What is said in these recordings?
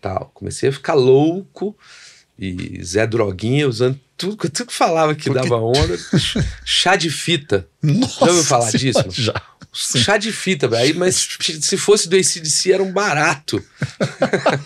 tal. Comecei a ficar louco e Zé Droguinha usando tudo, tudo que falava que Porque... dava onda. Chá de fita. Nossa, já ouviu falar disso? Já. Sim. Chá de fita, aí Mas se fosse do ACDC, era um barato.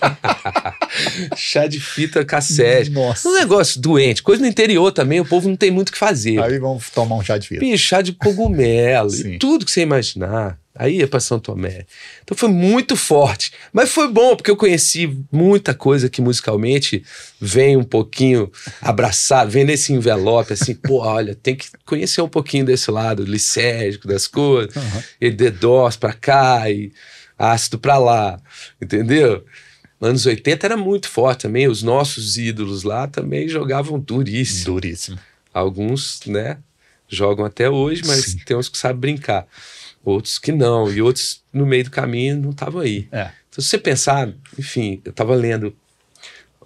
Chá de fita, cassete. Nossa. Um negócio doente. Coisa no interior também, o povo não tem muito o que fazer. Aí vamos tomar um chá de fita. chá de cogumelo. e tudo que você imaginar. Aí ia para São Tomé. Então foi muito forte. Mas foi bom, porque eu conheci muita coisa que musicalmente vem um pouquinho abraçado, vem nesse envelope, assim, pô, olha, tem que conhecer um pouquinho desse lado licérgico das coisas, uhum. e dedós para cá, e ácido para lá, entendeu? Anos 80 era muito forte também, os nossos ídolos lá também jogavam duríssimo. Duríssimo. Alguns, né, jogam até hoje, mas Sim. tem uns que sabem brincar outros que não, e outros no meio do caminho não estavam aí. É. Então, se você pensar, enfim, eu estava lendo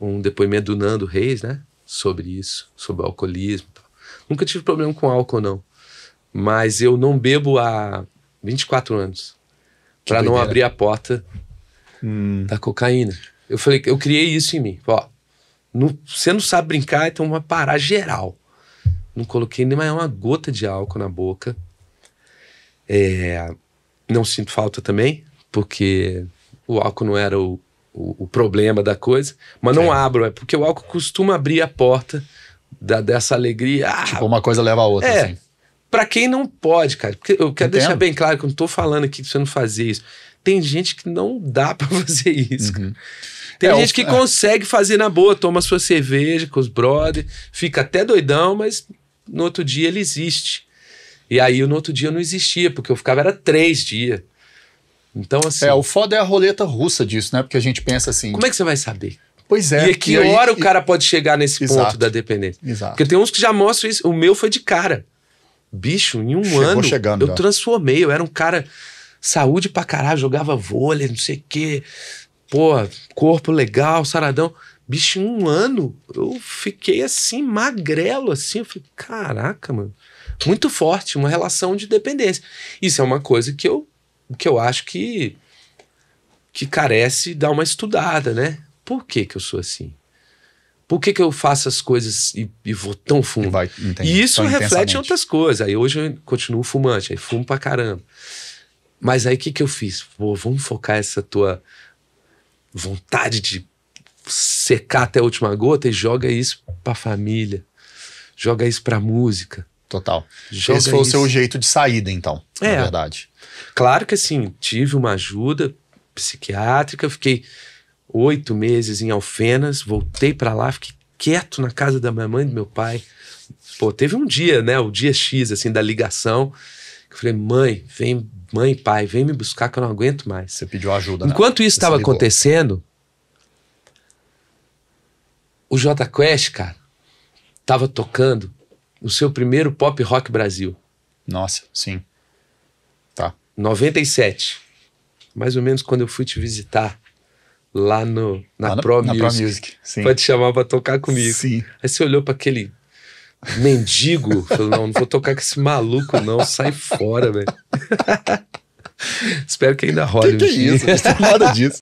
um depoimento do Nando Reis, né, sobre isso, sobre o alcoolismo. Tal. Nunca tive problema com álcool, não. Mas eu não bebo há 24 anos, para não abrir a porta hum. da cocaína. Eu falei, eu criei isso em mim. Ó, não, você não sabe brincar, então vai parar geral. Não coloquei nem mais uma gota de álcool na boca é, não sinto falta também, porque o álcool não era o, o, o problema da coisa. Mas não é. abro, é porque o álcool costuma abrir a porta da, dessa alegria. Ah, tipo, uma coisa leva a outra, é, assim. Pra quem não pode, cara, porque eu quero Entendo. deixar bem claro que eu não tô falando aqui que você não fazer isso. Tem gente que não dá para fazer isso. Uhum. Tem é, gente que é. consegue fazer na boa, toma sua cerveja com os brother, fica até doidão, mas no outro dia ele existe. E aí no outro dia não existia, porque eu ficava, era três dias. Então, assim. É, o foda é a roleta russa disso, né? Porque a gente pensa assim. Como é que você vai saber? Pois é. E é que e hora o cara pode chegar nesse Exato. ponto da dependência? Exato. Porque tem uns que já mostram isso. O meu foi de cara. Bicho, em um Chegou ano, chegando, eu já. Né? transformei. Eu era um cara. Saúde pra caralho, jogava vôlei, não sei o quê. Pô, corpo legal, saradão. Bicho, em um ano eu fiquei assim, magrelo, assim. Eu falei, caraca, mano. Muito forte, uma relação de dependência. Isso é uma coisa que eu, que eu acho que, que carece dar uma estudada, né? Por que, que eu sou assim? Por que, que eu faço as coisas e, e vou tão fundo? Vai, e isso reflete em outras coisas. Aí hoje eu continuo fumante, aí fumo pra caramba. Mas aí o que, que eu fiz? Pô, vamos focar essa tua vontade de secar até a última gota e joga isso pra família, joga isso pra música. Total. Joga Esse foi isso. o seu jeito de saída, então, é. na verdade. Claro que assim, tive uma ajuda psiquiátrica, fiquei oito meses em Alfenas, voltei para lá, fiquei quieto na casa da minha mãe e do meu pai. Pô, teve um dia, né, o dia X, assim, da ligação, que eu falei, mãe, vem, mãe, pai, vem me buscar que eu não aguento mais. Você pediu ajuda, né? Enquanto né? isso estava acontecendo, o J Quest, cara, tava tocando o seu primeiro Pop Rock Brasil. Nossa, sim. Tá. 97. Mais ou menos quando eu fui te visitar lá no na, lá no, Pro, na Music. Pro Music. Sim. Pra te chamar pra tocar comigo. Sim. Aí você olhou para aquele mendigo, falou: "Não, não vou tocar com esse maluco não, sai fora, velho". Espero que ainda role. Que, que é isso? Não nada disso.